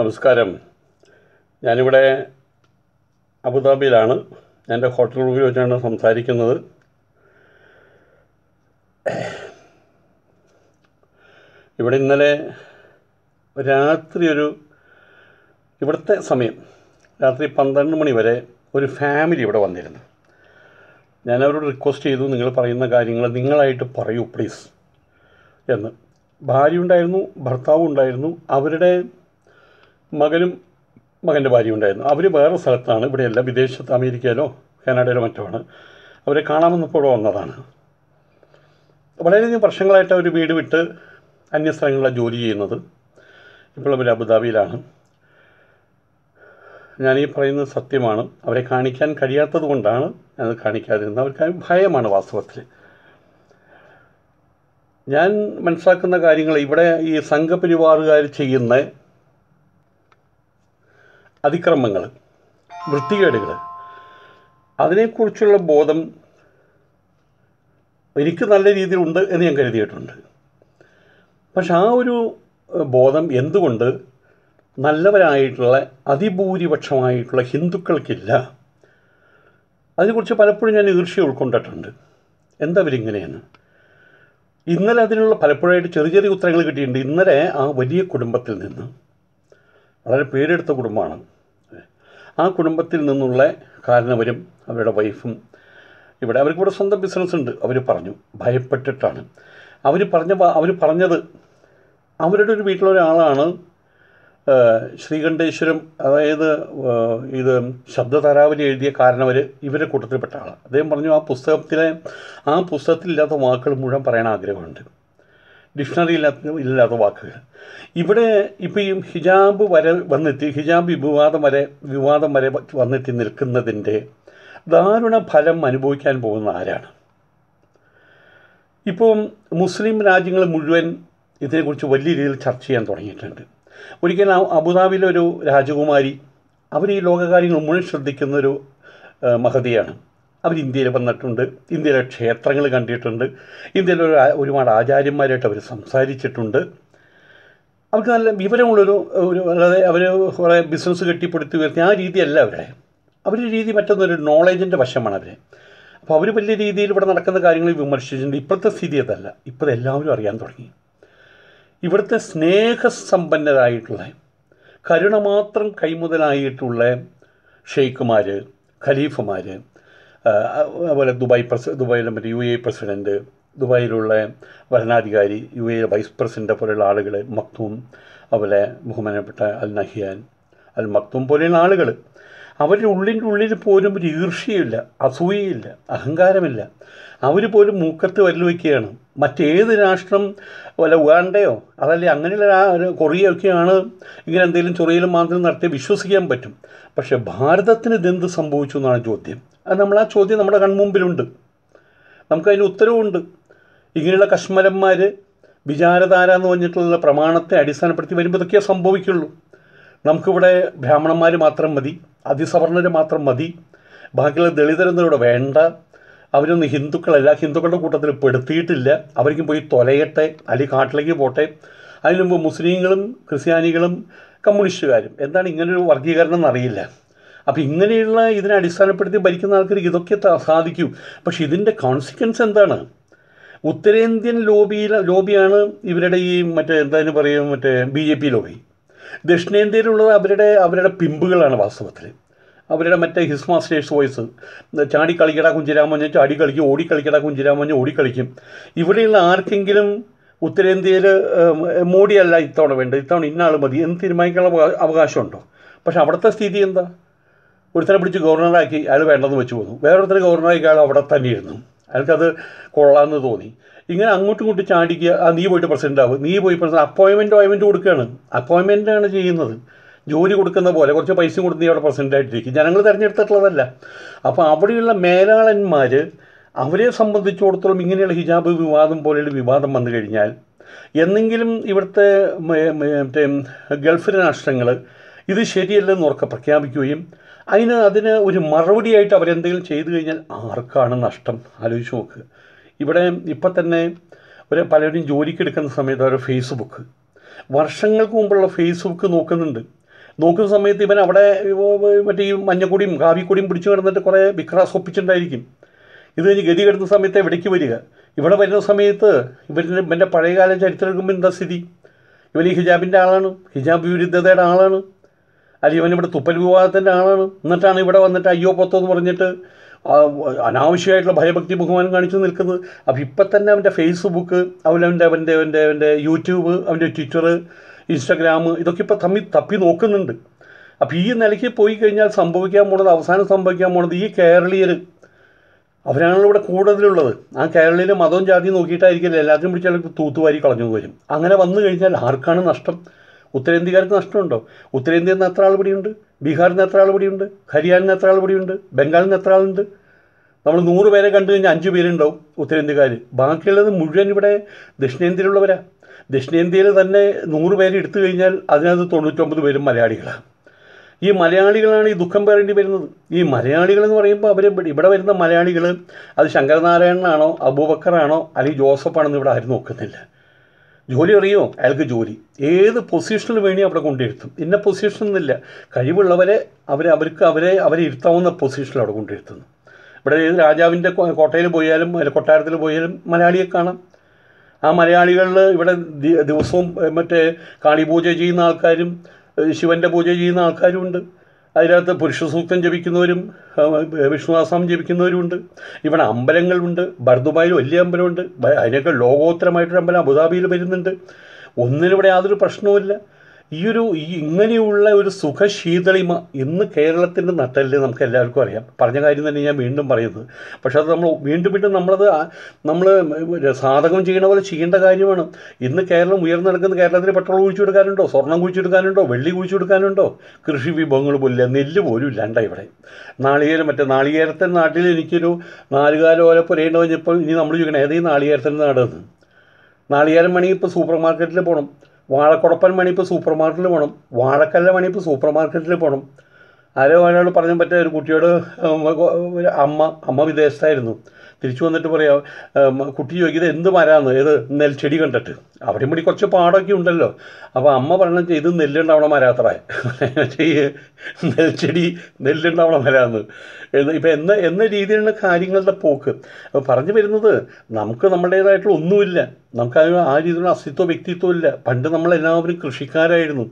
നമസ്കാരം ഞാനിവിടെ അബുദാബിയിലാണ് എൻ്റെ ഹോട്ടൽ റൂമിൽ വെച്ചാണ് സംസാരിക്കുന്നത് ഇവിടെ ഇന്നലെ രാത്രി ഒരു ഇവിടുത്തെ സമയം രാത്രി പന്ത്രണ്ട് മണി വരെ ഒരു ഫാമിലി ഇവിടെ വന്നിരുന്നു ഞാൻ അവരോട് റിക്വസ്റ്റ് ചെയ്തു നിങ്ങൾ പറയുന്ന കാര്യങ്ങൾ നിങ്ങളായിട്ട് പറയൂ പ്ലീസ് എന്ന് ഭാര്യ ഉണ്ടായിരുന്നു ഭർത്താവും ഉണ്ടായിരുന്നു അവരുടെ മകനും മകൻ്റെ ഭാര്യയും ഉണ്ടായിരുന്നു അവർ വേറെ സ്ഥലത്താണ് ഇവിടെയല്ല വിദേശത്ത് അമേരിക്കയിലോ കാനഡയിലോ മറ്റോ ആണ് അവരെ കാണാമെന്നപ്പോൾ വന്നതാണ് വളരെയധികം വർഷങ്ങളായിട്ട് അവർ വീട് വിട്ട് അന്യ സ്ഥലങ്ങളിലാണ് ജോലി ചെയ്യുന്നത് ഇപ്പോൾ അവർ അബുദാബിയിലാണ് ഞാൻ ഈ പറയുന്നത് സത്യമാണ് അവരെ കാണിക്കാൻ കഴിയാത്തത് കൊണ്ടാണ് അത് കാണിക്കാതിരുന്നത് അവർക്ക് ഭയമാണ് വാസ്തവത്തിൽ ഞാൻ മനസ്സിലാക്കുന്ന കാര്യങ്ങൾ ഇവിടെ ഈ സംഘപരിവാറുകാർ ചെയ്യുന്ന അതിക്രമങ്ങൾ വൃത്തികേടുകൾ അതിനെക്കുറിച്ചുള്ള ബോധം എനിക്ക് നല്ല രീതിയിലുണ്ട് എന്ന് ഞാൻ കരുതിയിട്ടുണ്ട് പക്ഷെ ആ ഒരു ബോധം എന്തുകൊണ്ട് നല്ലവരായിട്ടുള്ള അതിഭൂരിപക്ഷമായിട്ടുള്ള ഹിന്ദുക്കൾക്കില്ല അതിനെക്കുറിച്ച് പലപ്പോഴും ഞാൻ ഈർഷ്യ ഉൾക്കൊണ്ടിട്ടുണ്ട് എന്താ അവരിങ്ങനെയാണ് ഇന്നലെ അതിനുള്ള പലപ്പോഴായിട്ട് ചെറിയ ചെറിയ ഉത്തരങ്ങൾ കിട്ടിയിട്ടുണ്ട് ഇന്നലെ ആ വലിയ കുടുംബത്തിൽ നിന്ന് വളരെ പേരെടുത്ത കുടുംബമാണ് ആ കുടുംബത്തിൽ നിന്നുള്ള കാരണവരും അവരുടെ വൈഫും ഇവിടെ അവർക്ക് ഇവിടെ സ്വന്തം ബിസിനസ് ഉണ്ട് അവർ പറഞ്ഞു ഭയപ്പെട്ടിട്ടാണ് അവർ പറഞ്ഞ അവർ പറഞ്ഞത് അവരുടെ ഒരു വീട്ടിലൊരാളാണ് ശ്രീകണ്ഠേശ്വരം അതായത് ഇത് ശബ്ദതാരാവലി എഴുതിയ കാരണവർ ഇവരുടെ കൂട്ടത്തിൽപ്പെട്ട ആളാണ് അദ്ദേഹം പറഞ്ഞു ആ പുസ്തകത്തിലെ ആ പുസ്തകത്തിലില്ലാത്ത വാക്കുകൾ മുഴുവൻ പറയാൻ ആഗ്രഹമുണ്ട് ഡിക്ഷണറി ഇല്ലാത്ത ഇല്ലാത്ത വാക്കുകൾ ഇവിടെ ഇപ്പോൾ ഈ ഹിജാബ് വരെ വന്നെത്തി ഹിജാബ് വിവാദം വരെ വിവാദം വരെ വന്നെത്തി നിൽക്കുന്നതിൻ്റെ ദാരുണ ഫലം അനുഭവിക്കാൻ പോകുന്ന ആരാണ് ഇപ്പം മുസ്ലിം രാജ്യങ്ങൾ മുഴുവൻ ഇതിനെക്കുറിച്ച് വലിയ രീതിയിൽ ചർച്ച ചെയ്യാൻ തുടങ്ങിയിട്ടുണ്ട് ഒരിക്കലും അബുദാബിയിലെ ഒരു രാജകുമാരി അവർ ഈ ലോകകാര്യങ്ങൾ മുഴുവൻ ശ്രദ്ധിക്കുന്നൊരു മഹതിയാണ് അവർ ഇന്ത്യയിൽ വന്നിട്ടുണ്ട് ഇന്ത്യയിലെ ക്ഷേത്രങ്ങൾ കണ്ടിട്ടുണ്ട് ഇന്ത്യയിലെ ഒരു ഒരുപാട് ആചാര്യന്മാരായിട്ട് അവർ സംസാരിച്ചിട്ടുണ്ട് അവർക്ക് നല്ല വിവരമുള്ളൊരു ഒരു വളരെ അവർ കുറേ ബിസിനസ് കെട്ടിപ്പടുത്തി വരുത്തി ആ രീതിയല്ല അവരെ അവരുടെ രീതി മറ്റൊന്നൊരു നോളേജിൻ്റെ വശമാണ് അവരെ അപ്പോൾ അവർ വലിയ രീതിയിൽ ഇവിടെ നടക്കുന്ന കാര്യങ്ങൾ വിമർശിച്ചിട്ടുണ്ട് ഇപ്പോഴത്തെ സ്ഥിതി അതല്ല ഇപ്പോൾ എല്ലാവരും അറിയാൻ തുടങ്ങി ഇവിടുത്തെ സ്നേഹസമ്പന്നരായിട്ടുള്ള കരുണ മാത്രം കൈമുതലായിട്ടുള്ള ഷെയ്ഖുമാർ ഖലീഫുമാർ അതുപോലെ ദുബായ് പ്രസി ദുബായിലെ മറ്റേ യു എ പ്രസിഡൻറ്റ് ദുബായിലുള്ള ഭരണാധികാരി യു എ വൈസ് പ്രസിഡൻ്റ് പോലെയുള്ള ആളുകൾ മക്തൂം അതുപോലെ ബഹുമാനപ്പെട്ട അൽ നഹിയാൻ അൽ മക്തൂം പോലെയുള്ള ആളുകൾ അവരുടെ ഉള്ളിൻ്റെ ഉള്ളിൽ പോലും ഒരു ഈർഷ്യയില്ല അസൂയയില്ല അഹങ്കാരമില്ല അവർ പോലും മൂക്കത്ത് വരൽ വയ്ക്കുകയാണ് മറ്റേത് രാഷ്ട്രം വല്ല ഉഗാണ്ടയോ അതല്ലേ അങ്ങനെയുള്ള കൊറിയ ഒക്കെയാണ് ഇങ്ങനെ എന്തെങ്കിലും ചൊറിയിലും മാത്രം നടത്തി വിശ്വസിക്കാൻ പറ്റും പക്ഷേ ഭാരതത്തിന് ഇതെന്ത് സംഭവിച്ചു എന്നാണ് ചോദ്യം അത് നമ്മൾ ആ ചോദ്യം നമ്മുടെ കൺമുമ്പിലുണ്ട് നമുക്കതിന് ഉത്തരവുമുണ്ട് ഇങ്ങനെയുള്ള കശ്മരന്മാർ വിചാരധാര എന്ന് പറഞ്ഞിട്ടുള്ള പ്രമാണത്തെ അടിസ്ഥാനപ്പെടുത്തി വരുമ്പോൾ ഇതൊക്കെയേ സംഭവിക്കുള്ളൂ നമുക്കിവിടെ ബ്രാഹ്മണന്മാർ മാത്രം മതി അതിസവർണർ മാത്രം മതി ബാക്കിയുള്ള ദളിതരെന്നിവിടെ വേണ്ട അവരൊന്നും ഹിന്ദുക്കളല്ല ഹിന്ദുക്കളുടെ കൂട്ടത്തിൽ പെടുത്തിയിട്ടില്ല അവർക്കും പോയി തൊലയട്ടെ അല്ലെങ്കിൽ കാട്ടിലേക്ക് പോട്ടെ അതിനുമ്പോൾ മുസ്ലിങ്ങളും ക്രിസ്ത്യാനികളും കമ്മ്യൂണിസ്റ്റുകാരും എന്താണ് ഇങ്ങനൊരു വർഗീകരണം എന്നറിയില്ല അപ്പോൾ ഇങ്ങനെയുള്ള ഇതിനെ അടിസ്ഥാനപ്പെടുത്തി ഭരിക്കുന്ന ആൾക്കാർക്ക് ഇതൊക്കെ സാധിക്കും പക്ഷേ ഇതിൻ്റെ കോൺസിക്വൻസ് എന്താണ് ഉത്തരേന്ത്യൻ ലോബിയിൽ ലോബിയാണ് ഇവരുടെ ഈ മറ്റേ എന്താണ് പറയുക മറ്റേ ബി ജെ പി ലോബി ദക്ഷിണേന്ത്യയിലുള്ളത് അവരുടെ അവരുടെ പിമ്പുകളാണ് വാസ്തവത്തിൽ അവരുടെ മറ്റേ ഹിസ് മാസ്റ്റേഴ്സ് വോയിസ് ചാടി കളിക്കടാ കുഞ്ചിരാമഞ്ഞ ചാടി കളിക്കും ഓടി കളിക്കടാ കുഞ്ചിരാമഞ്ഞ ഓടി കളിക്കും ഇവിടെയുള്ള ആർക്കെങ്കിലും ഉത്തരേന്ത്യയിൽ മോഡിയല്ല ഇത്തവണ വേണ്ട ഇത്തവണ ഇന്ന ആൾ മതി എന്ന് തീരുമാനിക്കാനുള്ള അവകാശമുണ്ടോ പക്ഷെ അവിടുത്തെ സ്ഥിതി എന്താ ഒരുത്തനെ പിടിച്ച് ഗവർണറാക്കി അയാൾ വേണ്ടെന്ന് വെച്ച് പോന്നു വേറൊരുത്തരെ ഗവർണറാക്കി അയാൾ അവിടെ തന്നെ ഇരുന്നു അയാൾക്കത് കൊള്ളാമെന്ന് തോന്നി ഇങ്ങനെ അങ്ങോട്ടും ഇങ്ങോട്ടും ചാടിക്കുക ആ നീ പോയിട്ട് പ്രസിഡൻ്റ് ആവും നീ പോയി പ്രസിഡന്റ് അപ്പോയിൻമെൻറ്റ് അപ്പോയിൻമെൻറ്റ് കൊടുക്കുകയാണ് അപ്പോയിൻമെൻറ്റാണ് ചെയ്യുന്നത് ജോലി കൊടുക്കുന്ന പോലെ കുറച്ച് പൈസ കൊടുത്ത് നീ അവിടെ പ്രസിഡൻ്റായിട്ടിരിക്കും ജനങ്ങൾ തിരഞ്ഞെടുത്തിട്ടുള്ളതല്ല അപ്പോൾ അവിടെയുള്ള മേലാളന്മാർ അവരെ സംബന്ധിച്ചിടത്തോളം ഇങ്ങനെയുള്ള ഹിജാബ് വിവാദം പോലെയുള്ള വിവാദം വന്നു കഴിഞ്ഞാൽ എന്നെങ്കിലും ഇവിടുത്തെ മറ്റേ ഗൾഫ് രാഷ്ട്രങ്ങൾ ഇത് ശരിയല്ലെന്ന് ഉറക്കെ പ്രഖ്യാപിക്കുകയും അതിന് അതിന് ഒരു മറുപടിയായിട്ട് അവരെന്തെങ്കിലും ചെയ്തു കഴിഞ്ഞാൽ ആർക്കാണ് നഷ്ടം ആലോചിച്ച് നോക്ക് ഇവിടെ ഇപ്പം തന്നെ ഒരു പലരും ജോലിക്കെടുക്കുന്ന സമയത്ത് അവരുടെ ഫേസ്ബുക്ക് വർഷങ്ങൾക്ക് മുമ്പുള്ള ഫേസ്ബുക്ക് നോക്കുന്നുണ്ട് നോക്കുന്ന സമയത്ത് ഇവൻ അവിടെ മറ്റേ ഈ മഞ്ഞക്കൊടിയും കാവിക്കൊടിയും പിടിച്ചു കിടന്നിട്ട് കുറേ വിക്രാസ് ഒപ്പിച്ചിട്ടുണ്ടായിരിക്കും ഇത് കഴിഞ്ഞ് ഗതി കിടന്ന സമയത്ത് എവിടേക്ക് വരിക ഇവിടെ വരുന്ന സമയത്ത് ഇവരുടെ ഇവൻ്റെ പഴയകാല ചരിത്രം എടുക്കുമ്പോൾ എന്താ സ്ഥിതി ഇവൻ ഈ ഹിജാബിൻ്റെ ആളാണ് ഹിജാബ് വിരുദ്ധതയുടെ ആളാണ് അല്ല ഇവൻ ഇവിടെ തുപ്പൽ വിവാദത്തിൻ്റെ ആളാണ് എന്നിട്ടാണ് ഇവിടെ വന്നിട്ട് അയ്യോ പൊത്തോ എന്ന് പറഞ്ഞിട്ട് അനാവശ്യമായിട്ടുള്ള ഭയഭക്തി ബഹുമാനം കാണിച്ചു നിൽക്കുന്നത് അപ്പോൾ ഇപ്പം തന്നെ അവൻ്റെ ഫേസ്ബുക്ക് അവനവൻ്റെ അവൻ്റെ അവൻ്റെ അവൻ്റെ യൂട്യൂബ് അവൻ്റെ ട്വിറ്റർ ഇൻസ്റ്റാഗ്രാം ഇതൊക്കെ ഇപ്പം തമ്മി തപ്പി നോക്കുന്നുണ്ട് അപ്പോൾ ഈ നിലയ്ക്ക് പോയി കഴിഞ്ഞാൽ സംഭവിക്കാൻ പോണത് അവസാനം സംഭവിക്കാൻ പോണത് ഈ കേരളീയർ അവരാണല്ലോ ഇവിടെ കൂടുതലുള്ളത് ആ കേരളീയർ മതവും ജാതിയും നോക്കിയിട്ടായിരിക്കില്ല എല്ലാത്തിനും പിടിച്ചാൽ തൂത്തുവാരി കളഞ്ഞു വരും അങ്ങനെ വന്നു കഴിഞ്ഞാൽ ആർക്കാണ് നഷ്ടം ഉത്തരേന്ത്യക്കാർക്ക് നഷ്ടമുണ്ടോ ഉത്തരേന്ത്യയിൽ നിന്ന് എത്ര ആൾ പിടിയുണ്ട് ബീഹാറിൽ നിന്ന് എത്ര ആൾ പിടിയുണ്ട് ഹരിയാനയിൽ നിന്ന് എത്ര ആൾ പിടിയുണ്ട് ബംഗാളിൽ നിന്ന് എത്ര ആളുണ്ട് നമ്മൾ നൂറ് പേരെ കണ്ടു കഴിഞ്ഞാൽ അഞ്ച് പേരുണ്ടാവും ഉത്തരേന്ത്യക്കാർ ബാക്കിയുള്ളത് മുഴുവൻ ഇവിടെ ദക്ഷിണേന്ത്യയിലുള്ളവരാണ് ദക്ഷിണേന്ത്യയിൽ തന്നെ നൂറ് പേരെ എടുത്തു കഴിഞ്ഞാൽ അതിനകത്ത് തൊണ്ണൂറ്റൊമ്പത് പേരും മലയാളികളാണ് ഈ മലയാളികളാണ് ഈ ദുഃഖം പറയേണ്ടി വരുന്നത് ഈ മലയാളികളെന്ന് പറയുമ്പോൾ അവർ ഇവിടെ വരുന്ന മലയാളികൾ അത് ശങ്കരനാരായണനാണോ അബൂബക്കറാണോ അല്ലെങ്കിൽ ജോസഫാണെന്ന് ഇവിടെ ആരും നോക്കുന്നില്ല ജോലി അറിയോ അയാൾക്ക് ജോലി ഏത് പൊസിഷനിൽ വേണി അവിടെ കൊണ്ടിരുത്തും ഇന്ന പൊസിഷൻ എന്നില്ല കഴിവുള്ളവരെ അവർ അവർക്ക് അവരെ അവരെ ഇരുത്താവുന്ന പൊസിഷനിൽ അവിടെ കൊണ്ടിരുത്തുന്നു ഇവിടെ ഏത് രാജാവിൻ്റെ കോട്ടയിൽ പോയാലും കൊട്ടാരത്തിൽ പോയാലും മലയാളിയെ കാണാം ആ മലയാളികളിൽ ഇവിടെ ദിവസവും മറ്റേ കാളിപൂജ ചെയ്യുന്ന ആൾക്കാരും ശിവൻ്റെ പൂജ ചെയ്യുന്ന ആൾക്കാരും ഉണ്ട് അതിനകത്ത് സൂക്തം ജപിക്കുന്നവരും വിഷ്ണുദാസ്വാമി ജപിക്കുന്നവരുമുണ്ട് ഇവിടെ അമ്പലങ്ങളുണ്ട് ഭരതുമായിൽ വലിയ അമ്പലമുണ്ട് അതിനൊക്കെ ലോകോത്തരമായിട്ടൊരു അമ്പലം അബുദാബിയിൽ വരുന്നുണ്ട് ഒന്നിനിവിടെ യാതൊരു പ്രശ്നവുമില്ല ഒരു ഈ ഇങ്ങനെയുള്ള ഒരു സുഖശീതളിമ ഇന്ന് കേരളത്തിൻ്റെ നട്ടലിൽ നമുക്ക് എല്ലാവർക്കും അറിയാം പറഞ്ഞ കാര്യം തന്നെ ഞാൻ വീണ്ടും പറയുന്നത് പക്ഷേ അത് നമ്മൾ വീണ്ടും വീണ്ടും നമ്മളത് നമ്മൾ സാധകം ചെയ്യണ പോലെ ചെയ്യേണ്ട കാര്യമാണ് ഇന്ന് കേരളം ഉയർന്നു നടക്കുന്ന കേരളത്തിൽ പെട്രോൾ കൊടുക്കാനുണ്ടോ സ്വർണം കൊടുക്കാനുണ്ടോ വെള്ളി കൊടുക്കാനുണ്ടോ കൃഷി വിഭവങ്ങൾ പോലില്ല നെല്ല് പോലും ഇല്ലാണ്ട ഇവിടെ നാളികേരം മറ്റേ നാളികേരത്തെ നാട്ടിൽ എനിക്കൊരു നാലുകാലം ഓല പുരയേണ്ട കഴിഞ്ഞപ്പോൾ ഇനി നമ്മൾ ചോദിക്കണം ഏതെങ്കിലും നാളികേരത്തിൻ്റെ നാടെന്ന് നാളികേരം വേണമെങ്കിൽ ഇപ്പോൾ സൂപ്പർ മാർക്കറ്റിൽ പോകണം വാഴക്കുടപ്പൻ മണി ഇപ്പോൾ സൂപ്പർ മാർക്കറ്റിൽ പോകണം വാഴക്കല്ല മണി ഇപ്പോൾ സൂപ്പർ മാർക്കറ്റിൽ പോകണം ആരോ ഒരാൾ പറഞ്ഞാൽ പറ്റിയ ഒരു കുട്ടിയോട് അമ്മ അമ്മ വിദേശത്തായിരുന്നു തിരിച്ചു വന്നിട്ട് പറയാം കുട്ടി ചോദിക്കുന്നത് എന്ത് മരാന്ന് ഏത് നെൽച്ചെടി കണ്ടിട്ട് അവിടെ ഇവിടെ കുറച്ച് പാടമൊക്കെ ഉണ്ടല്ലോ അപ്പോൾ അമ്മ പറയണം ഇത് നെല്ലുണ്ടാവണ മരാത്ര നെൽച്ചെടി നെല്ലുണ്ടാവണ മരാന്ന് ഇപ്പം എന്ന എന്ന രീതിയിലുള്ള കാര്യങ്ങളുടെ പോക്ക് അപ്പോൾ പറഞ്ഞു വരുന്നത് നമുക്ക് നമ്മുടേതായിട്ടുള്ള ഒന്നുമില്ല നമുക്ക് ആ രീതിയിലുള്ള അസ്തിത്വ വ്യക്തിത്വം ഇല്ല പണ്ട് നമ്മളെല്ലാവരും കൃഷിക്കാരായിരുന്നു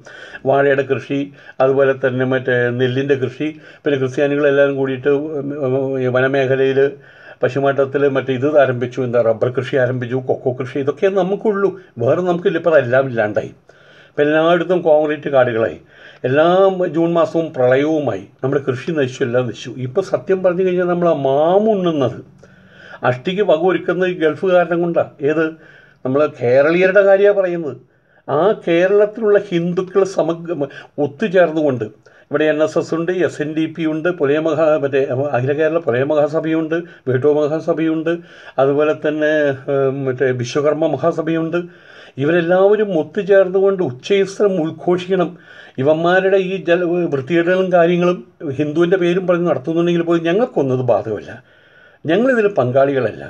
വാഴയുടെ കൃഷി അതുപോലെ തന്നെ മറ്റേ നെല്ലിൻ്റെ കൃഷി പിന്നെ ക്രിസ്ത്യാനികളെല്ലാവരും കൂടിയിട്ട് വനമേഖലയിൽ പശുമാറ്റത്തിൽ മറ്റേ ഇത് ആരംഭിച്ചു എന്താ റബ്ബർ കൃഷി ആരംഭിച്ചു കൊക്കോ കൃഷി ഇതൊക്കെ നമുക്കുള്ളൂ വേറെ നമുക്കില്ല ഇപ്പോൾ അതെല്ലാം ഇല്ലാണ്ടായി ഇപ്പം എല്ലായിടത്തും കോൺക്രീറ്റ് കാടുകളായി എല്ലാ ജൂൺ മാസവും പ്രളയവുമായി നമ്മുടെ കൃഷി നശിച്ചു എല്ലാം നശിച്ചു ഇപ്പോൾ സത്യം പറഞ്ഞു കഴിഞ്ഞാൽ നമ്മൾ ആ മാമുണ്ണുന്നത് അഷ്ടിക്ക് വകുവൊരുക്കുന്നത് കാരണം കൊണ്ടാണ് ഏത് നമ്മൾ കേരളീയരുടെ കാര്യമാണ് പറയുന്നത് ആ കേരളത്തിലുള്ള ഹിന്ദുക്കൾ സമഗ്ര ഒത്തുചേർന്നുകൊണ്ട് ഇവിടെ എൻ എസ് എസ് ഉണ്ട് എസ് എൻ ഡി പി ഉണ്ട് പുലയ മഹാ മറ്റേ അഖില കേരള പുലയ മഹാസഭയുണ്ട് വേട്ടോ മഹാസഭയുണ്ട് അതുപോലെ തന്നെ മറ്റേ വിശ്വകർമ്മ മഹാസഭയുണ്ട് ഇവരെല്ലാവരും ഒത്തുചേർന്നുകൊണ്ട് ഉച്ചയസ്ത്രം ഉദ്ഘോഷിക്കണം ഇവന്മാരുടെ ഈ ജല വൃത്തികേടുകളും കാര്യങ്ങളും ഹിന്ദുവിൻ്റെ പേരും പറഞ്ഞ് നടത്തുന്നുണ്ടെങ്കിൽ പോലും ഞങ്ങൾക്കൊന്നത് ബാധകമല്ല ഞങ്ങളിതിൽ പങ്കാളികളല്ല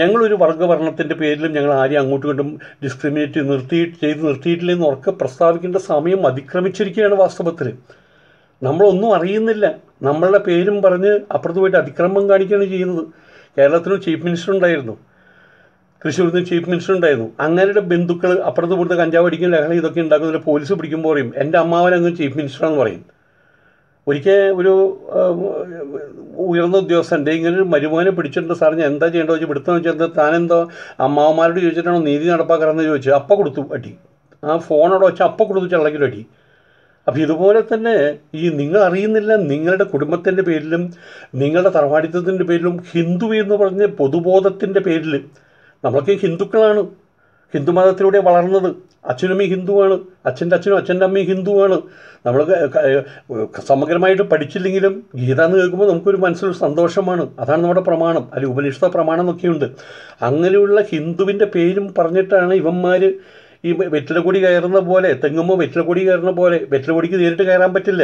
ഞങ്ങളൊരു വർഗ്ഗഭരണത്തിൻ്റെ പേരിലും ഞങ്ങൾ ആരെയും അങ്ങോട്ടും ഇങ്ങോട്ടും ഡിസ്ക്രിമിനേറ്റ് നിർത്തി ചെയ്ത് നിർത്തിയിട്ടില്ലെന്ന് ഉറക്കെ പ്രസ്താവിക്കേണ്ട സമയം അതിക്രമിച്ചിരിക്കുകയാണ് വാസ്തവത്തിൽ നമ്മളൊന്നും അറിയുന്നില്ല നമ്മളുടെ പേരും പറഞ്ഞ് അപ്പുറത്ത് പോയിട്ട് അതിക്രമം കാണിക്കുകയാണ് ചെയ്യുന്നത് കേരളത്തിന് ചീഫ് മിനിസ്റ്റർ ഉണ്ടായിരുന്നു തൃശ്ശൂരിൽ നിന്ന് ചീഫ് മിനിസ്റ്റർ ഉണ്ടായിരുന്നു അങ്ങനെയുടെ ബന്ധുക്കൾ അപ്പുറത്ത് കൊടുത്ത് കഞ്ചാവ് അടിക്കും ലഹള ഇതൊക്കെ ഉണ്ടാക്കുന്നതിൽ പോലീസ് പിടിക്കുമ്പോൾ പറയും എൻ്റെ അമ്മാവൻ അങ്ങ് ചീഫ് ആണെന്ന് പറയും ഒരിക്കൽ ഒരു ഉയർന്ന ഉദ്യോഗസ്ഥൻ്റെ ഇങ്ങനെ ഒരു മരുമോനെ പിടിച്ചിട്ടുണ്ട് സാർ ഞാൻ എന്താ ചെയ്യേണ്ടത് വെച്ചാൽ പിടുത്തം വെച്ചാൽ താനെന്തോ അമ്മാവന്മാരോട് ചോദിച്ചിട്ടാണോ നീതി നടപ്പാക്കാറെന്ന് ചോദിച്ചു അപ്പം കൊടുത്തു അടി ആ ഫോണോട് വെച്ചാൽ അപ്പം കൊടുത്തു ചള്ളക്കിലടി അപ്പം ഇതുപോലെ തന്നെ ഈ നിങ്ങൾ അറിയുന്നില്ല നിങ്ങളുടെ കുടുംബത്തിൻ്റെ പേരിലും നിങ്ങളുടെ തറവാടിത്തത്തിൻ്റെ പേരിലും ഹിന്ദു എന്ന് പറഞ്ഞ പൊതുബോധത്തിൻ്റെ പേരിൽ നമ്മളൊക്കെ ഹിന്ദുക്കളാണ് ഹിന്ദു മതത്തിലൂടെ വളർന്നത് ഈ ഹിന്ദുവാണ് അച്ഛൻ്റെ അച്ഛനും അച്ഛൻ്റെ അമ്മയും ഹിന്ദുവാണ് നമ്മൾ സമഗ്രമായിട്ട് പഠിച്ചില്ലെങ്കിലും ഗീത എന്ന് കേൾക്കുമ്പോൾ നമുക്കൊരു മനസ്സിലൊരു സന്തോഷമാണ് അതാണ് നമ്മുടെ പ്രമാണം അല്ലെങ്കിൽ ഉപനിഷത്ത പ്രമാണം എന്നൊക്കെയുണ്ട് അങ്ങനെയുള്ള ഹിന്ദുവിൻ്റെ പേരും പറഞ്ഞിട്ടാണ് ഇവന്മാർ ഈ വെറ്റിലക്കൊടി കയറുന്ന പോലെ തെങ്ങുമ്പോൾ വെറ്റിലക്കൊടി കയറുന്ന പോലെ വെറ്റിലക്കൊടിക്ക് നേരിട്ട് കയറാൻ പറ്റില്ല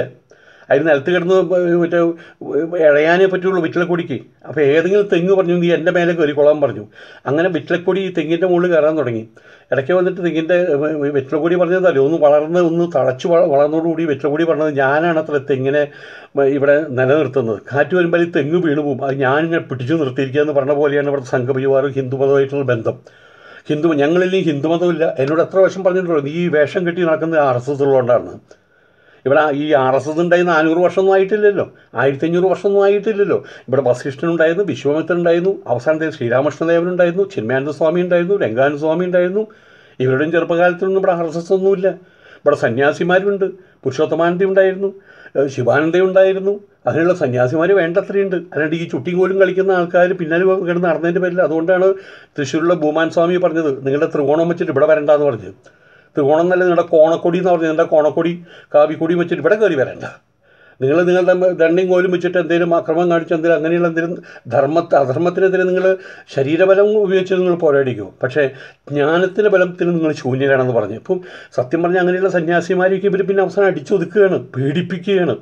അതിന് നിലത്ത് കിടന്ന് മറ്റേ ഇഴയാനേ പറ്റുള്ളൂ വിറ്റിലക്കൊടിക്ക് അപ്പോൾ ഏതെങ്കിലും തെങ്ങ് പറഞ്ഞു നീ എൻ്റെ മേലെ കൊള്ളാൻ പറഞ്ഞു അങ്ങനെ വിറ്റിലക്കൊടി ഈ തെങ്ങിൻ്റെ മുകളിൽ കയറാൻ തുടങ്ങി ഇടയ്ക്ക് വന്നിട്ട് തെങ്ങിൻ്റെ വെറ്റിലക്കൊടി പറഞ്ഞതല്ലേ ഒന്ന് വളർന്ന് ഒന്ന് തളച്ച് വളർന്നതോടുകൂടി വെറ്റിലക്കൊടി പറഞ്ഞത് ഞാനാണ് അത്ര തെങ്ങിനെ ഇവിടെ നിലനിർത്തുന്നത് കാറ്റ് വരുമ്പോൾ ഈ തെങ്ങ് വീണു പോകും അത് ഇങ്ങനെ പിടിച്ചു നിർത്തിയിരിക്കുക എന്ന് പറഞ്ഞ പോലെയാണ് ഇവിടെ സംഘപരിവാറും ഹിന്ദുമതമായിട്ടുള്ള ബന്ധം ഹിന്ദു ഞങ്ങളിൽ ഈ ഹിന്ദുമതമില്ല എന്നോട് എത്ര വേഷം പറഞ്ഞിട്ടുള്ളൂ നീ ഈ വേഷം കെട്ടി നടക്കുന്നത് ആർ എസ് എസ് ഉള്ളതുകൊണ്ടാണ് ഇവിടെ ഈ ആർ എസ് എസ് ഉണ്ടായി നാനൂറ് വർഷമൊന്നും ആയിട്ടില്ലല്ലോ ആയിരത്തി അഞ്ഞൂറ് വർഷമൊന്നും ആയിട്ടില്ലല്ലോ ഇവിടെ വസിഷ്ഠനുണ്ടായിരുന്നു ഉണ്ടായിരുന്നു അവസാനത്തെ ശ്രീരാമകൃഷ്ണദേവനുണ്ടായിരുന്നു ചിന്മയാനന്ദ സ്വാമി ഉണ്ടായിരുന്നു രംഗാനന്ദ സ്വാമി ഉണ്ടായിരുന്നു ഇവരുടെയും ചെറുപ്പകാലത്തൊന്നും ഇവിടെ ആർ എസ് എസ് ഒന്നുമില്ല ഇവിടെ സന്യാസിമാരുണ്ട് പുരുഷോത്തമാനന്ദ ഉണ്ടായിരുന്നു ശിവാനന്ദ ഉണ്ടായിരുന്നു അതിനുള്ള സന്യാസിമാർ വേണ്ടത്രയുണ്ട് അല്ലാണ്ട് ഈ കോലും കളിക്കുന്ന ആൾക്കാർ പിന്നാലെ കിടന്ന് നടന്നതിൻ്റെ പേരിൽ അതുകൊണ്ടാണ് തൃശ്ശൂരിലെ ഭൂമാൻ സ്വാമി പറഞ്ഞത് നിങ്ങളുടെ ത്രികോണം വെച്ചിട്ട് ഇവിടെ എന്ന് പറഞ്ഞ് ത്രികോണം എന്നല്ല നിങ്ങളുടെ കോണക്കൊടി എന്ന് പറഞ്ഞ് നിങ്ങളുടെ കോണക്കൊടി കാവിക്കൊടി വെച്ചിട്ട് ഇവിടെ കയറി വരണ്ട നിങ്ങൾ നിങ്ങളുടെ ദണ്ണിയും കോലും വെച്ചിട്ട് എന്തെങ്കിലും അക്രമം കാണിച്ച് എന്തെങ്കിലും അങ്ങനെയുള്ള എന്തെങ്കിലും ധർമ്മ അധർമ്മത്തിനെതിരെ നിങ്ങൾ ശരീരബലം ഉപയോഗിച്ച് നിങ്ങൾ പോരാടിക്കും പക്ഷേ ജ്ഞാനത്തിൻ്റെ ബലത്തിന് നിങ്ങൾ ശൂന്യരാണെന്ന് പറഞ്ഞു ഇപ്പം സത്യം പറഞ്ഞാൽ അങ്ങനെയുള്ള സന്യാസിമാരെയൊക്കെ ഇവർ പിന്നെ അവസാനം അടിച്ചൊതുക്കുകയാണ് പേടിപ്പിക്കുകയാണ്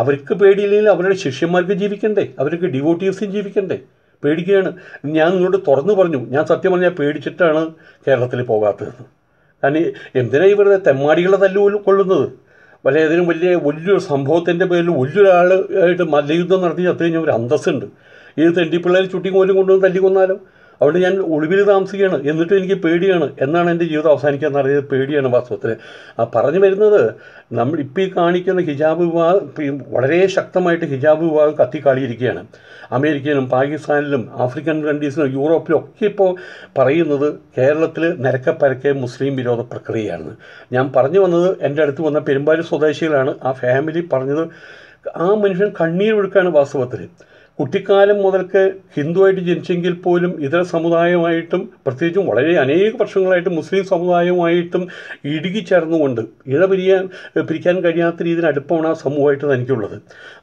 അവർക്ക് പേടിയില്ലെങ്കിൽ അവരുടെ ശിഷ്യന്മാർക്ക് ജീവിക്കണ്ടേ അവർക്ക് ഡിവോട്ടീവ്സും ജീവിക്കണ്ടേ പേടിക്കുകയാണ് ഞാൻ നിങ്ങളോട് തുറന്നു പറഞ്ഞു ഞാൻ സത്യം പറഞ്ഞാൽ പേടിച്ചിട്ടാണ് കേരളത്തിൽ പോകാത്തതെന്ന് കാരണം എന്തിനാണ് ഇവരുടെ തെമ്മാടികളെ തല്ലു കൊള്ളുന്നത് വല്ല ഏതെങ്കിലും വലിയ വലിയൊരു സംഭവത്തിൻ്റെ പേരിൽ വലിയൊരാൾ ആയിട്ട് മല്ലയുദ്ധം നടത്തി ചത്തു കഴിഞ്ഞാൽ ഒരു അന്തസ്സുണ്ട് ഇത് തെണ്ടിപ്പിള്ളേർ ചുട്ടിയും കോലും കൊണ്ടുവന്ന് തല്ലിക്കൊന്നാലോ അതുകൊണ്ട് ഞാൻ ഒളിവിൽ താമസിക്കുകയാണ് എന്നിട്ടും എനിക്ക് പേടിയാണ് എന്നാണ് എൻ്റെ ജീവിതം അവസാനിക്കുക എന്ന് അറിയത് പേടിയാണ് വാസ്തവത്തിൽ പറഞ്ഞു വരുന്നത് നമ്മൾ ഇപ്പോൾ ഈ കാണിക്കുന്ന ഹിജാബ് വിവാഹം വളരെ ശക്തമായിട്ട് ഹിജാബ് വിവാഹം കത്തിക്കാളിയിരിക്കുകയാണ് അമേരിക്കയിലും പാകിസ്ഥാനിലും ആഫ്രിക്കൻ കൺട്രീസിലും യൂറോപ്പിലും ഒക്കെ ഇപ്പോൾ പറയുന്നത് കേരളത്തിൽ നിരക്കപ്പരക്കെ മുസ്ലിം വിരോധ പ്രക്രിയയാണ് ഞാൻ പറഞ്ഞു വന്നത് എൻ്റെ അടുത്ത് വന്ന പെരുമ്പാലൂർ സ്വദേശികളാണ് ആ ഫാമിലി പറഞ്ഞത് ആ മനുഷ്യൻ കണ്ണീരൊഴുക്കാണ് വാസ്തവത്തിൽ കുട്ടിക്കാലം മുതൽക്ക് ഹിന്ദുവായിട്ട് ജനിച്ചെങ്കിൽ പോലും ഇതര സമുദായമായിട്ടും പ്രത്യേകിച്ചും വളരെ അനേക വർഷങ്ങളായിട്ടും മുസ്ലിം സമുദായവുമായിട്ടും ഇടുകി ചേർന്നുകൊണ്ട് ഇഴ പിരിയാൻ പിരിക്കാൻ കഴിയാത്ത രീതിയിൽ അടുപ്പമാണ് ആ സമൂഹമായിട്ട് തനിക്കുള്ളത്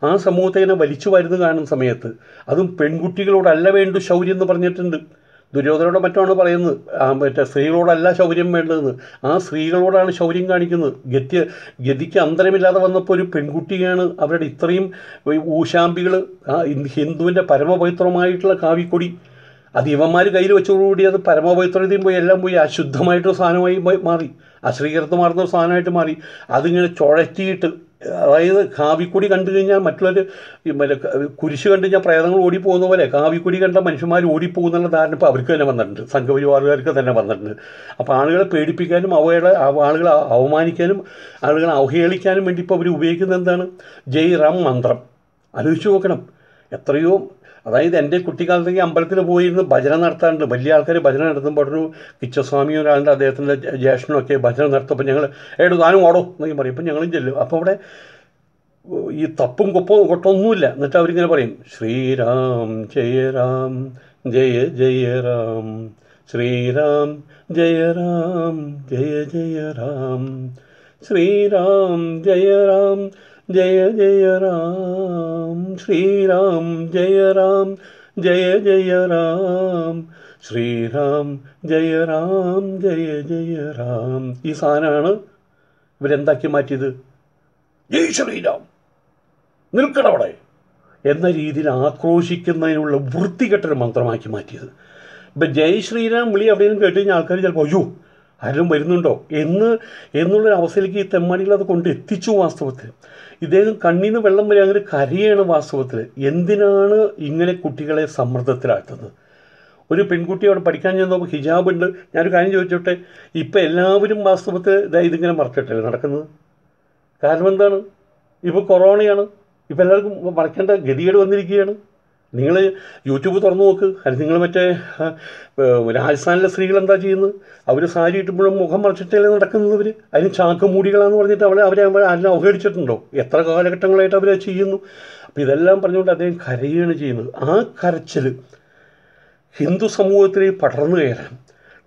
ആ സമൂഹത്തെ ഇങ്ങനെ വലിച്ചു വരുന്ന കാണുന്ന സമയത്ത് അതും പെൺകുട്ടികളോടല്ല വേണ്ടു ശൗര്യം എന്ന് പറഞ്ഞിട്ടുണ്ട് ദുര്യോധനോട് മറ്റുമാണ് പറയുന്നത് മറ്റേ സ്ത്രീകളോടല്ല ശൗര്യം വേണ്ടതെന്ന് ആ സ്ത്രീകളോടാണ് ശൗര്യം കാണിക്കുന്നത് ഗത്യ ഗതിക്ക് അന്തരമില്ലാതെ വന്നപ്പോൾ ഒരു പെൺകുട്ടിയാണ് അവരുടെ ഇത്രയും ഊശാമ്പികൾ ഹിന്ദുവിൻ്റെ പരമപവിത്രമായിട്ടുള്ള കാവിക്കൊടി അത് ഇവന്മാർ കയ്യിൽ വെച്ചോടുകൂടി അത് പരമപവിത്രതയും പോയി എല്ലാം പോയി അശുദ്ധമായിട്ടൊരു സാധനമായി മാറി അശ്രീകരത്ത് മാറുന്ന ഒരു സാധനമായിട്ട് മാറി അതിങ്ങനെ ചുഴറ്റിയിട്ട് അതായത് കാവിക്കൊടി കണ്ടു കഴിഞ്ഞാൽ മറ്റുള്ളവർ മറ്റേ കുരിശ് കണ്ടു കഴിഞ്ഞാൽ പ്രേതങ്ങൾ ഓടിപ്പോകുന്ന പോലെ കാവിക്കൊടി കണ്ട മനുഷ്യന്മാർ ഓടിപ്പോകുന്നുള്ള ധാരണ ഇപ്പോൾ അവർക്ക് തന്നെ വന്നിട്ടുണ്ട് സംഘപരിവാറുകാർക്ക് തന്നെ വന്നിട്ടുണ്ട് അപ്പോൾ ആളുകളെ പേടിപ്പിക്കാനും അവയുടെ ആളുകളെ അവമാനിക്കാനും ആളുകളെ അവഹേളിക്കാനും വേണ്ടി ഇപ്പോൾ അവർ ഉപയോഗിക്കുന്നത് എന്താണ് ജയ് റാം മന്ത്രം ആലോചിച്ച് നോക്കണം എത്രയോ അതായത് എൻ്റെ കുട്ടിക്കാലത്തേക്ക് അമ്പലത്തിൽ പോയിരുന്നു ഭജന നടത്താറുണ്ട് വലിയ ആൾക്കാർ ഭജന നടത്തുമ്പോൾ ഒരു കിച്ചസ്വാമി ഒരാളുണ്ട് അദ്ദേഹത്തിൻ്റെ ജ്യേഷ്ഠനൊക്കെ ഭജന നടത്തുമ്പോൾ ഞങ്ങൾ ഏടു താനും ഓടോ എന്നൊക്കെ പറയും ഇപ്പം ഞങ്ങളും ചെല്ലും അപ്പോൾ അവിടെ ഈ തപ്പും കൊപ്പവും കൊട്ടൊന്നുമില്ല എന്നിട്ട് അവരിങ്ങനെ പറയും ശ്രീരാം ജയറാം ജയ ജയറാം ശ്രീരാം ജയറാം ജയ ജയറാം ശ്രീരാം ജയറാം ജയ ജയ രാം ശ്രീരാം ജയ റാം ജയ ജയ രാം ശ്രീരാം ജയ റാം ജയ ജയ രാം ഈ സാധനമാണ് ഇവരെന്താക്കി മാറ്റിയത് ജയ് ശ്രീരാം നിൽക്കണവിടെ എന്ന രീതിയിൽ ആക്രോശിക്കുന്നതിനുള്ള വൃത്തികെട്ടൊരു മന്ത്രമാക്കി മാറ്റിയത് ഇപ്പം ജയ് ശ്രീരാം വിളി എവിടെയെങ്കിലും കേട്ട് കഴിഞ്ഞാൽ ആൾക്കാർ ചിലപ്പോൾ അയ്യോ ആരും വരുന്നുണ്ടോ എന്ന് എന്നുള്ളൊരു അവസ്ഥയിലേക്ക് ഈ തെമ്മാടികൾ അത് കൊണ്ട് എത്തിച്ചു വാസ്തവത്തിൽ ഇദ്ദേഹം കണ്ണീന്ന് വെള്ളം വരെ അങ്ങനെ കരയാണ് വാസ്തവത്തിൽ എന്തിനാണ് ഇങ്ങനെ കുട്ടികളെ സമ്മർദ്ദത്തിലാക്കുന്നത് ഒരു പെൺകുട്ടി അവിടെ പഠിക്കാൻ ചെന്നപ്പോൾ ഉണ്ട് ഞാനൊരു കാര്യം ചോദിച്ചോട്ടെ ഇപ്പം എല്ലാവരും വാസ്തവത്തിൽ ഇതായി ഇതിങ്ങനെ മറച്ചിട്ടല്ലേ നടക്കുന്നത് കാരണം എന്താണ് ഇപ്പോൾ കൊറോണയാണ് ഇപ്പം എല്ലാവർക്കും മറക്കേണ്ട ഗതികേട് വന്നിരിക്കുകയാണ് നിങ്ങൾ യൂട്യൂബ് തുറന്നു നോക്ക് അല്ലെങ്കിൽ നിങ്ങൾ മറ്റേ രാജസ്ഥാനിലെ സ്ത്രീകൾ എന്താ ചെയ്യുന്നത് അവർ സാരി ഇട്ടുമ്പോഴും മുഖം മറച്ചിട്ടല്ലേ നടക്കുന്നത് അവർ അതിന് ചാക്ക് മൂടികളാന്ന് പറഞ്ഞിട്ട് അവളെ അവരെ അതിനെ അവഹേളിച്ചിട്ടുണ്ടോ എത്ര കാലഘട്ടങ്ങളായിട്ട് അവരത് ചെയ്യുന്നു അപ്പോൾ ഇതെല്ലാം പറഞ്ഞുകൊണ്ട് അദ്ദേഹം കരയുകയാണ് ചെയ്യുന്നത് ആ കരച്ചിൽ ഹിന്ദു സമൂഹത്തിൽ പടർന്നു കയറാൻ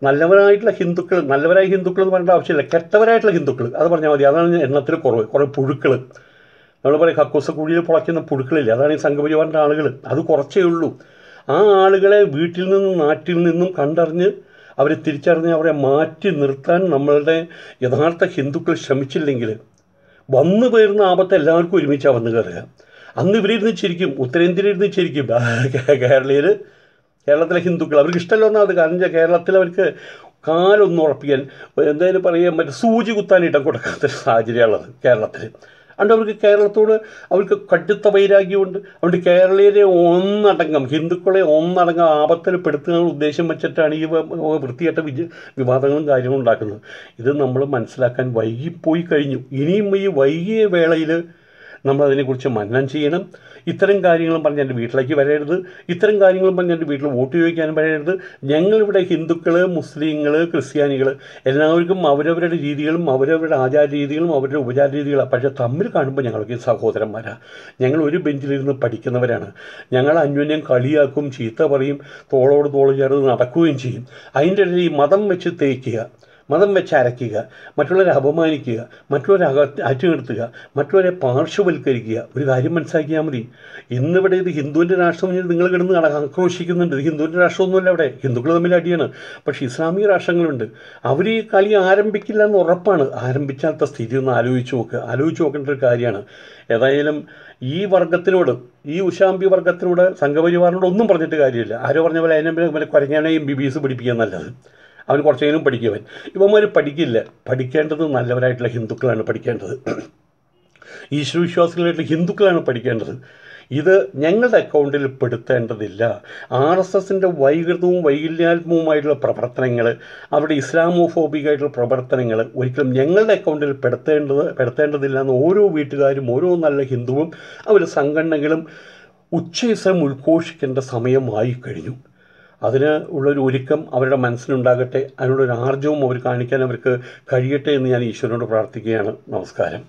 നല്ലവരായിട്ടുള്ള ഹിന്ദുക്കൾ നല്ലവരായ ഹിന്ദുക്കൾ എന്ന് പറയേണ്ട ആവശ്യമില്ല കെട്ടവരായിട്ടുള്ള ഹിന്ദുക്കൾ അത് പറഞ്ഞാൽ മതി അതാണ് എണ്ണത്തിൽ കുറവ് കുറേ പുഴുക്കൾ നമ്മൾ പറയും കുഴിയിൽ പുളയ്ക്കുന്ന പുഴുക്കളില്ല അതാണ് ഈ സംഘപരിവാറിൻ്റെ ആളുകൾ അത് കുറച്ചേ ഉള്ളൂ ആ ആളുകളെ വീട്ടിൽ നിന്നും നാട്ടിൽ നിന്നും കണ്ടറിഞ്ഞ് അവരെ തിരിച്ചറിഞ്ഞ് അവരെ മാറ്റി നിർത്താൻ നമ്മളുടെ യഥാർത്ഥ ഹിന്ദുക്കൾ ശ്രമിച്ചില്ലെങ്കിൽ വന്നു പേരുന്ന ആപത്ത് എല്ലാവർക്കും ഒരുമിച്ചാണ് വന്നു കയറുക അന്ന് ഇവരിരുന്ന് ചിരിക്കും ഉത്തരേന്ത്യയിലിരുന്ന് ചിരിക്കും കേരളീയർ കേരളത്തിലെ ഹിന്ദുക്കൾ അവർക്ക് ഇഷ്ടമല്ല ഒന്നാമത് കാരണം വെച്ചാൽ കേരളത്തിൽ അവർക്ക് കാലൊന്നും ഉറപ്പിക്കാൻ എന്തായാലും പറയുക മറ്റേ സൂചി കുത്താൻ ഇടം കൊടുക്കാത്തൊരു സാഹചര്യമുള്ളത് കേരളത്തിൽ അതുകൊണ്ട് അവർക്ക് കേരളത്തോട് അവർക്ക് കടുത്ത വൈരാഗ്യമുണ്ട് അതുകൊണ്ട് കേരളീയരെ ഒന്നടങ്കം ഹിന്ദുക്കളെ ഒന്നടങ്കം ആപത്തിൽ പെടുത്തുന്ന ഉദ്ദേശം വെച്ചിട്ടാണ് ഈ വൃത്തികെട്ട വിജ വിവാദങ്ങളും കാര്യങ്ങളും ഉണ്ടാക്കുന്നത് ഇത് നമ്മൾ മനസ്സിലാക്കാൻ വൈകിപ്പോയി കഴിഞ്ഞു ഇനിയും ഈ വൈകിയ വേളയിൽ നമ്മളതിനെക്കുറിച്ച് മനനം ചെയ്യണം ഇത്തരം കാര്യങ്ങളും പറഞ്ഞ് എൻ്റെ വീട്ടിലേക്ക് വരരുത് ഇത്തരം കാര്യങ്ങളും പറഞ്ഞ് എൻ്റെ വീട്ടിൽ വോട്ട് ചോദിക്കാനും വരരുത് ഞങ്ങളിവിടെ ഹിന്ദുക്കൾ മുസ്ലിങ്ങൾ ക്രിസ്ത്യാനികൾ എല്ലാവർക്കും അവരവരുടെ രീതികളും അവരവരുടെ ആചാര രീതികളും അവരുടെ ഉപചാര രീതികളാണ് പക്ഷേ തമ്മിൽ കാണുമ്പോൾ ഞങ്ങൾക്ക് സഹോദരന്മാരാണ് ഞങ്ങൾ ഒരു ബെഞ്ചിലിരുന്ന് പഠിക്കുന്നവരാണ് ഞങ്ങൾ അന്യോന്യം കളിയാക്കും ചീത്ത പറയും തോളോട് തോൾ ചേർന്ന് നടക്കുകയും ചെയ്യും അതിൻ്റെ ഇടയിൽ മതം വെച്ച് തേക്കുക മതം വെച്ച് അരയ്ക്കുക മറ്റുള്ളവരെ അപമാനിക്കുക മറ്റുള്ളവരെ അക അറ്റുനിർത്തുക മറ്റുള്ളവരെ പാർശ്വവൽക്കരിക്കുക ഒരു കാര്യം മനസ്സിലാക്കിയാൽ മതി ഇന്നിവിടെ ഇത് ഹിന്ദുവിൻ്റെ രാഷ്ട്രം എന്ന് നിങ്ങൾ കിടന്ന് ആക്രോശിക്കുന്നുണ്ട് ഇത് ഹിന്ദുവിൻ്റെ രാഷ്ട്രമൊന്നുമല്ല അവിടെ ഹിന്ദുക്കൾ തമ്മിൽ അടിയാണ് പക്ഷേ ഇസ്ലാമിക രാഷ്ട്രങ്ങളുണ്ട് അവർ ഈ കളി ആരംഭിക്കില്ല എന്ന് ഉറപ്പാണ് ആരംഭിച്ചാത്ത സ്ഥിതി ഒന്ന് ആലോചിച്ച് നോക്കുക ആലോചിച്ച് നോക്കേണ്ട ഒരു കാര്യമാണ് ഏതായാലും ഈ വർഗത്തിനോട് ഈ ഉഷാമ്പി വർഗത്തിനോട് സംഘപരിവാറിനോട് ഒന്നും പറഞ്ഞിട്ട് കാര്യമില്ല ആരോ പറഞ്ഞ പോലെ അതിനെ പിന്നെ കുരങ്ങാനെയും ബി ബി എസ് പിടിപ്പിക്കുക നല്ലത് അവൻ കുറച്ചെങ്കിലും പഠിക്കുവൻ ഇവന്മാർ പഠിക്കില്ല പഠിക്കേണ്ടത് നല്ലവരായിട്ടുള്ള ഹിന്ദുക്കളാണ് പഠിക്കേണ്ടത് ഈശ്വരവിശ്വാസികളായിട്ടുള്ള ഹിന്ദുക്കളാണ് പഠിക്കേണ്ടത് ഇത് ഞങ്ങളുടെ അക്കൗണ്ടിൽ പെടുത്തേണ്ടതില്ല ആർ എസ് എസിൻ്റെ വൈകൃതവും വൈകല്യാത്മവുമായിട്ടുള്ള പ്രവർത്തനങ്ങൾ അവിടെ ഇസ്ലാമോഫോബിക്കായിട്ടുള്ള പ്രവർത്തനങ്ങൾ ഒരിക്കലും ഞങ്ങളുടെ അക്കൗണ്ടിൽ പെടുത്തേണ്ടത് പെടുത്തേണ്ടതില്ല എന്ന് ഓരോ വീട്ടുകാരും ഓരോ നല്ല ഹിന്ദുവും അവർ സംഘടനകളും ഉച്ചയസം ഉദ്ഘോഷിക്കേണ്ട സമയമായി കഴിഞ്ഞു അതിന് ഉള്ളൊരു ഒരുക്കം അവരുടെ മനസ്സിലുണ്ടാകട്ടെ അതിനുള്ളൊരു ആർജവും അവർ കാണിക്കാൻ അവർക്ക് കഴിയട്ടെ എന്ന് ഞാൻ ഈശ്വരനോട് പ്രാർത്ഥിക്കുകയാണ് നമസ്കാരം